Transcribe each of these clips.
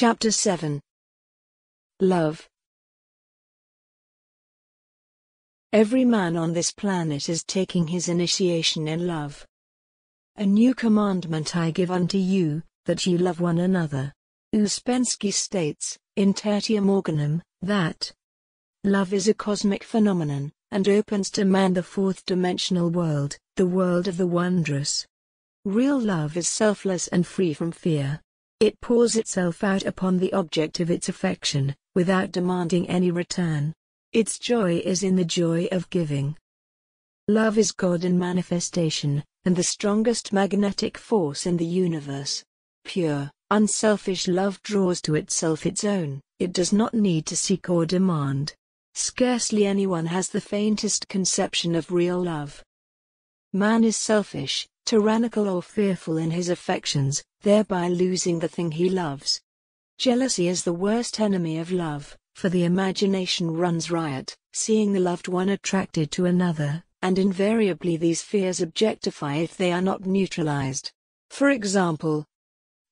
Chapter 7 Love Every man on this planet is taking his initiation in love. A new commandment I give unto you, that ye love one another. Uspensky states, in Tertium Organum, that love is a cosmic phenomenon, and opens to man the fourth dimensional world, the world of the wondrous. Real love is selfless and free from fear. It pours itself out upon the object of its affection, without demanding any return. Its joy is in the joy of giving. Love is God in manifestation, and the strongest magnetic force in the universe. Pure, unselfish love draws to itself its own, it does not need to seek or demand. Scarcely anyone has the faintest conception of real love. Man is selfish, tyrannical or fearful in his affections, thereby losing the thing he loves. Jealousy is the worst enemy of love, for the imagination runs riot, seeing the loved one attracted to another, and invariably these fears objectify if they are not neutralized. For example,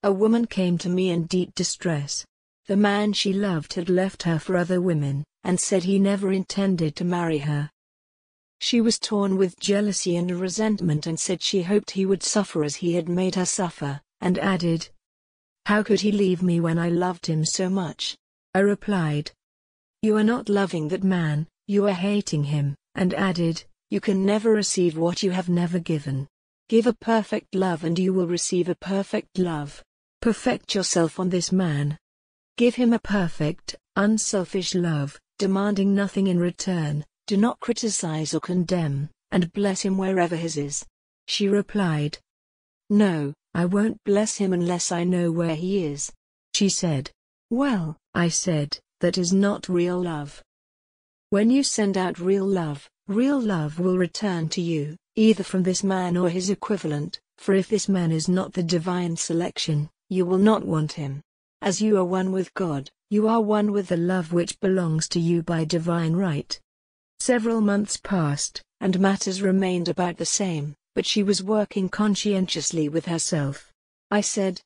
a woman came to me in deep distress. The man she loved had left her for other women, and said he never intended to marry her. She was torn with jealousy and resentment and said she hoped he would suffer as he had made her suffer, and added, How could he leave me when I loved him so much? I replied, You are not loving that man, you are hating him, and added, You can never receive what you have never given. Give a perfect love and you will receive a perfect love. Perfect yourself on this man. Give him a perfect, unselfish love, demanding nothing in return, do not criticize or condemn, and bless him wherever his is. She replied. No, I won't bless him unless I know where he is. She said. Well, I said, that is not real love. When you send out real love, real love will return to you, either from this man or his equivalent, for if this man is not the divine selection, you will not want him. As you are one with God, you are one with the love which belongs to you by divine right. Several months passed, and matters remained about the same, but she was working conscientiously with herself. I said,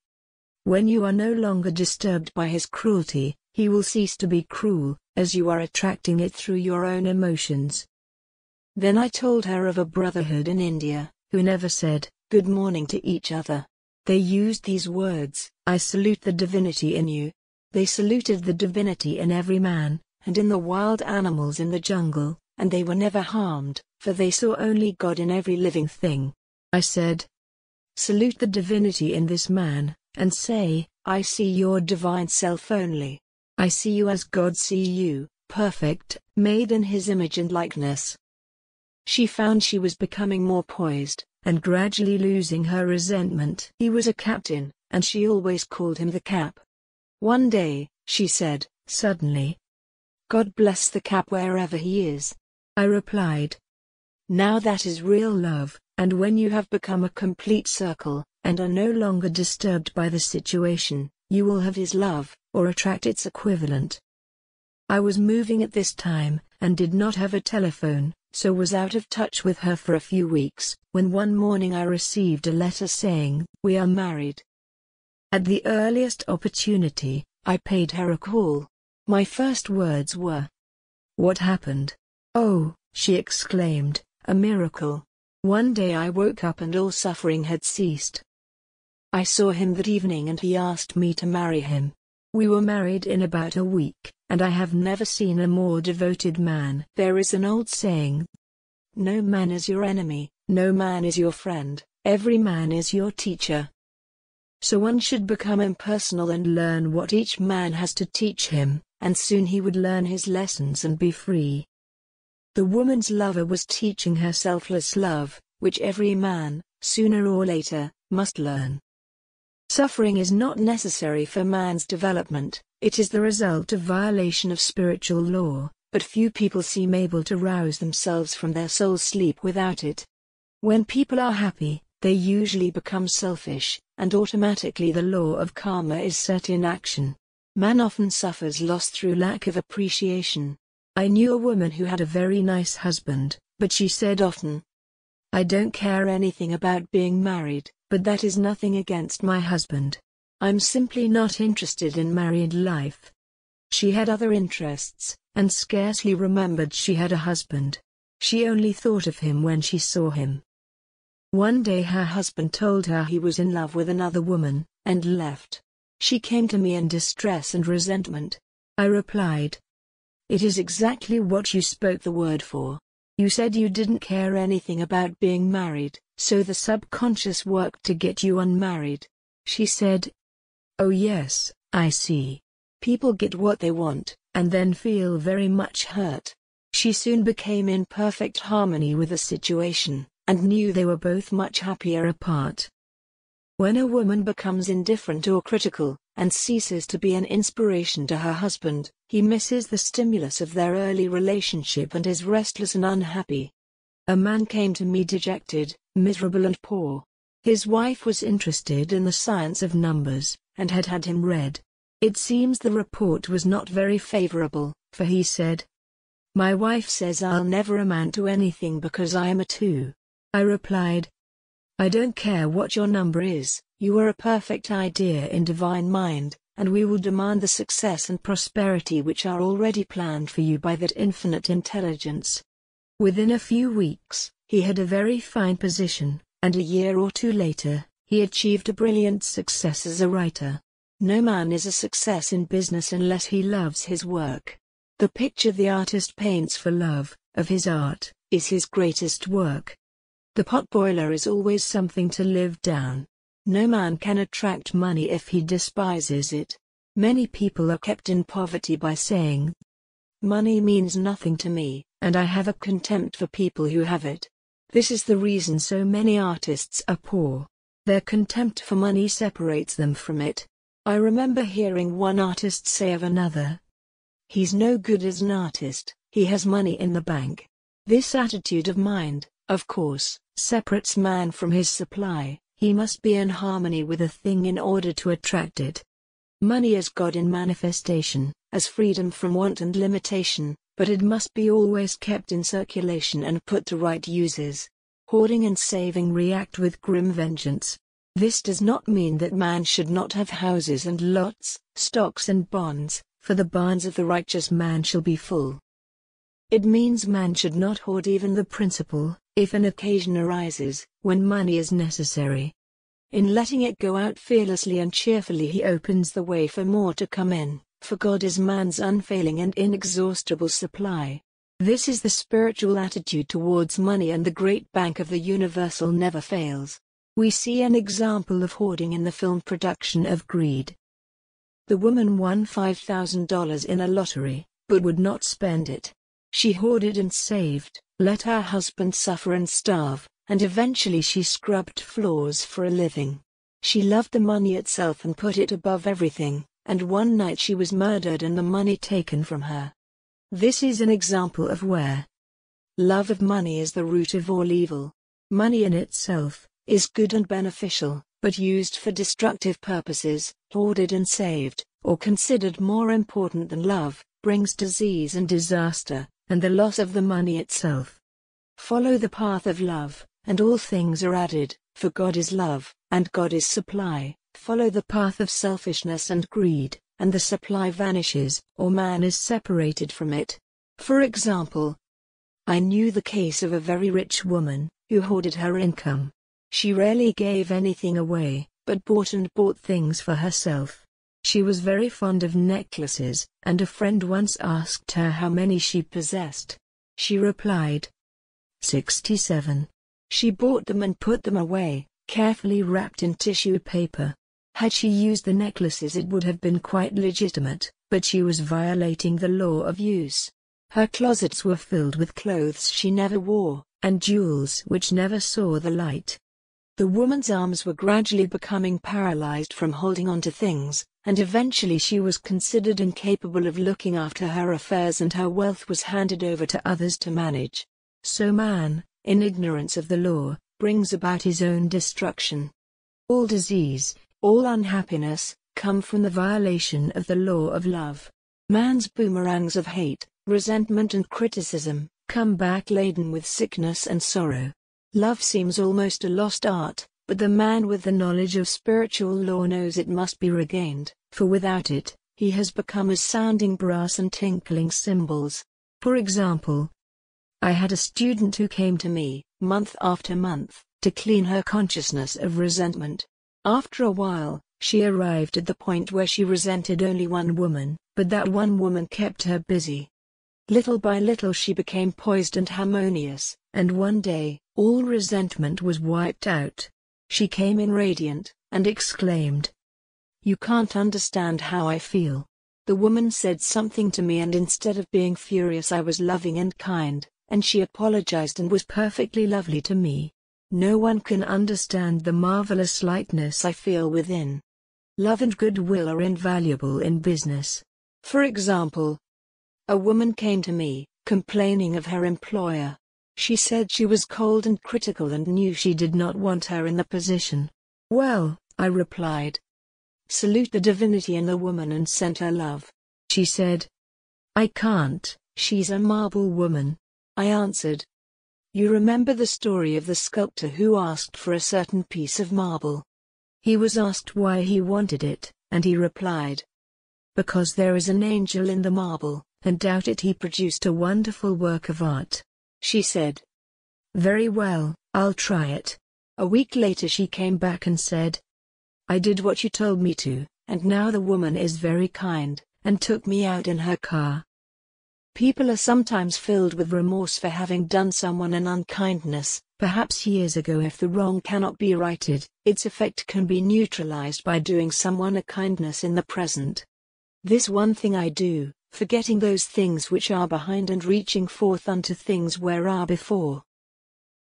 When you are no longer disturbed by his cruelty, he will cease to be cruel, as you are attracting it through your own emotions. Then I told her of a brotherhood in India, who never said, Good morning to each other. They used these words, I salute the divinity in you. They saluted the divinity in every man, and in the wild animals in the jungle, and they were never harmed, for they saw only God in every living thing. I said, Salute the divinity in this man, and say, I see your divine self only. I see you as God see you, perfect, made in his image and likeness. She found she was becoming more poised, and gradually losing her resentment. He was a captain, and she always called him the cap. One day, she said, suddenly, God bless the cap wherever he is. I replied. Now that is real love, and when you have become a complete circle, and are no longer disturbed by the situation, you will have his love, or attract its equivalent. I was moving at this time, and did not have a telephone, so was out of touch with her for a few weeks, when one morning I received a letter saying, We are married. At the earliest opportunity, I paid her a call. My first words were, What happened? Oh, she exclaimed, a miracle. One day I woke up and all suffering had ceased. I saw him that evening and he asked me to marry him. We were married in about a week, and I have never seen a more devoted man. There is an old saying No man is your enemy, no man is your friend, every man is your teacher. So one should become impersonal and learn what each man has to teach him, and soon he would learn his lessons and be free. The woman's lover was teaching her selfless love, which every man, sooner or later, must learn. Suffering is not necessary for man's development, it is the result of violation of spiritual law, but few people seem able to rouse themselves from their soul's sleep without it. When people are happy, they usually become selfish, and automatically the law of karma is set in action. Man often suffers loss through lack of appreciation, I knew a woman who had a very nice husband, but she said often, I don't care anything about being married, but that is nothing against my husband. I'm simply not interested in married life. She had other interests, and scarcely remembered she had a husband. She only thought of him when she saw him. One day her husband told her he was in love with another woman, and left. She came to me in distress and resentment. I replied, it is exactly what you spoke the word for. You said you didn't care anything about being married, so the subconscious worked to get you unmarried. She said, Oh yes, I see. People get what they want, and then feel very much hurt. She soon became in perfect harmony with the situation, and knew they were both much happier apart. When a woman becomes indifferent or critical, and ceases to be an inspiration to her husband. He misses the stimulus of their early relationship and is restless and unhappy. A man came to me dejected, miserable and poor. His wife was interested in the science of numbers, and had had him read. It seems the report was not very favorable, for he said, My wife says I'll never amount to anything because I am a two. I replied, I don't care what your number is, you are a perfect idea in divine mind, and we will demand the success and prosperity which are already planned for you by that infinite intelligence. Within a few weeks, he had a very fine position, and a year or two later, he achieved a brilliant success as a writer. No man is a success in business unless he loves his work. The picture the artist paints for love, of his art, is his greatest work. The potboiler is always something to live down. No man can attract money if he despises it. Many people are kept in poverty by saying, Money means nothing to me, and I have a contempt for people who have it. This is the reason so many artists are poor. Their contempt for money separates them from it. I remember hearing one artist say of another, He's no good as an artist, he has money in the bank. This attitude of mind, of course, separates man from his supply, he must be in harmony with a thing in order to attract it. Money is God in manifestation, as freedom from want and limitation, but it must be always kept in circulation and put to right uses. Hoarding and saving react with grim vengeance. This does not mean that man should not have houses and lots, stocks and bonds, for the barns of the righteous man shall be full. It means man should not hoard even the principal, if an occasion arises, when money is necessary. In letting it go out fearlessly and cheerfully, he opens the way for more to come in, for God is man's unfailing and inexhaustible supply. This is the spiritual attitude towards money, and the great bank of the universal never fails. We see an example of hoarding in the film production of Greed. The woman won $5,000 in a lottery, but would not spend it. She hoarded and saved, let her husband suffer and starve, and eventually she scrubbed floors for a living. She loved the money itself and put it above everything, and one night she was murdered and the money taken from her. This is an example of where love of money is the root of all evil. Money in itself is good and beneficial, but used for destructive purposes, hoarded and saved, or considered more important than love, brings disease and disaster, and the loss of the money itself. Follow the path of love, and all things are added, for God is love, and God is supply. Follow the path of selfishness and greed, and the supply vanishes, or man is separated from it. For example, I knew the case of a very rich woman, who hoarded her income. She rarely gave anything away, but bought and bought things for herself, she was very fond of necklaces, and a friend once asked her how many she possessed. She replied, 67. She bought them and put them away, carefully wrapped in tissue paper. Had she used the necklaces it would have been quite legitimate, but she was violating the law of use. Her closets were filled with clothes she never wore, and jewels which never saw the light. The woman's arms were gradually becoming paralyzed from holding on to things, and eventually she was considered incapable of looking after her affairs and her wealth was handed over to others to manage. So man, in ignorance of the law, brings about his own destruction. All disease, all unhappiness, come from the violation of the law of love. Man's boomerangs of hate, resentment and criticism, come back laden with sickness and sorrow. Love seems almost a lost art, but the man with the knowledge of spiritual law knows it must be regained, for without it, he has become as sounding brass and tinkling cymbals. For example, I had a student who came to me, month after month, to clean her consciousness of resentment. After a while, she arrived at the point where she resented only one woman, but that one woman kept her busy. Little by little she became poised and harmonious, and one day, all resentment was wiped out. She came in radiant, and exclaimed, You can't understand how I feel. The woman said something to me and instead of being furious I was loving and kind, and she apologized and was perfectly lovely to me. No one can understand the marvelous lightness I feel within. Love and goodwill are invaluable in business. For example, a woman came to me, complaining of her employer, she said she was cold and critical and knew she did not want her in the position. Well, I replied. Salute the divinity in the woman and sent her love. She said. I can't, she's a marble woman. I answered. You remember the story of the sculptor who asked for a certain piece of marble. He was asked why he wanted it, and he replied. Because there is an angel in the marble, and out it he produced a wonderful work of art. She said. Very well, I'll try it. A week later she came back and said, I did what you told me to, and now the woman is very kind, and took me out in her car. People are sometimes filled with remorse for having done someone an unkindness, perhaps years ago if the wrong cannot be righted, its effect can be neutralized by doing someone a kindness in the present. This one thing I do, forgetting those things which are behind and reaching forth unto things where are before.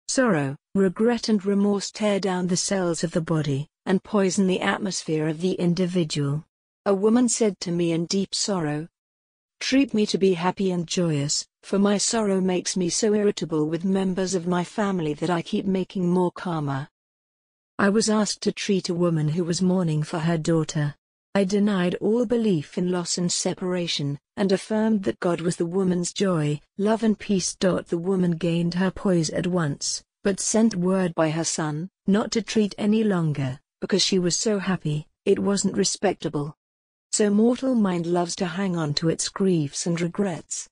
Sorrow, regret and remorse tear down the cells of the body, and poison the atmosphere of the individual. A woman said to me in deep sorrow, Treat me to be happy and joyous, for my sorrow makes me so irritable with members of my family that I keep making more karma. I was asked to treat a woman who was mourning for her daughter, I denied all belief in loss and separation, and affirmed that God was the woman's joy, love and peace. The woman gained her poise at once, but sent word by her son, not to treat any longer, because she was so happy, it wasn't respectable. So mortal mind loves to hang on to its griefs and regrets.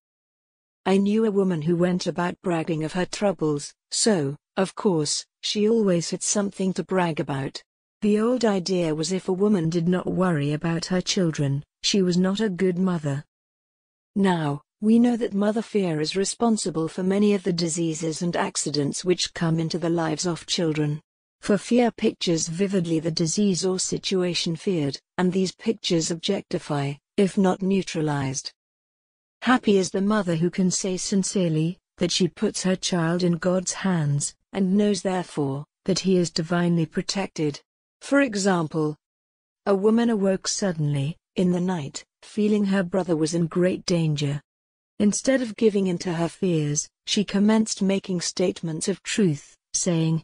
I knew a woman who went about bragging of her troubles, so, of course, she always had something to brag about. The old idea was if a woman did not worry about her children, she was not a good mother. Now, we know that mother fear is responsible for many of the diseases and accidents which come into the lives of children. For fear pictures vividly the disease or situation feared, and these pictures objectify, if not neutralized. Happy is the mother who can say sincerely that she puts her child in God's hands, and knows therefore that he is divinely protected. For example, a woman awoke suddenly, in the night, feeling her brother was in great danger. Instead of giving in to her fears, she commenced making statements of truth, saying,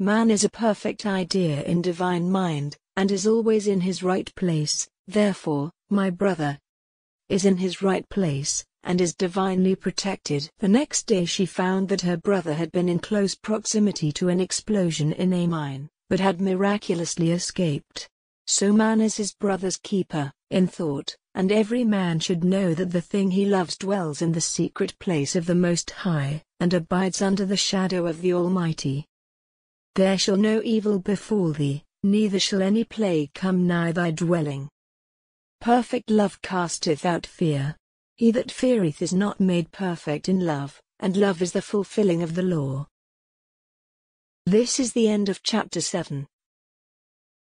Man is a perfect idea in divine mind, and is always in his right place, therefore, my brother is in his right place, and is divinely protected. The next day she found that her brother had been in close proximity to an explosion in a mine but had miraculously escaped. So man is his brother's keeper, in thought, and every man should know that the thing he loves dwells in the secret place of the Most High, and abides under the shadow of the Almighty. There shall no evil befall thee, neither shall any plague come nigh thy dwelling. Perfect love casteth out fear. He that feareth is not made perfect in love, and love is the fulfilling of the law. This is the end of chapter 7.